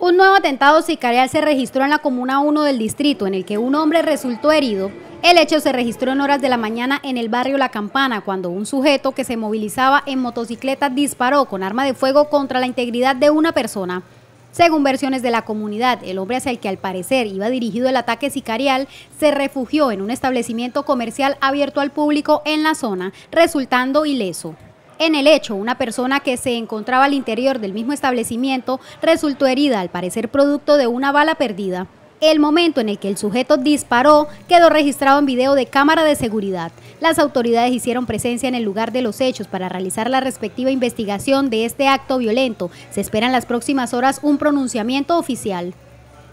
Un nuevo atentado sicarial se registró en la Comuna 1 del distrito, en el que un hombre resultó herido. El hecho se registró en horas de la mañana en el barrio La Campana, cuando un sujeto que se movilizaba en motocicleta disparó con arma de fuego contra la integridad de una persona. Según versiones de la comunidad, el hombre hacia el que al parecer iba dirigido el ataque sicarial se refugió en un establecimiento comercial abierto al público en la zona, resultando ileso en el hecho, una persona que se encontraba al interior del mismo establecimiento resultó herida, al parecer producto de una bala perdida. El momento en el que el sujeto disparó quedó registrado en video de cámara de seguridad. Las autoridades hicieron presencia en el lugar de los hechos para realizar la respectiva investigación de este acto violento. Se espera en las próximas horas un pronunciamiento oficial.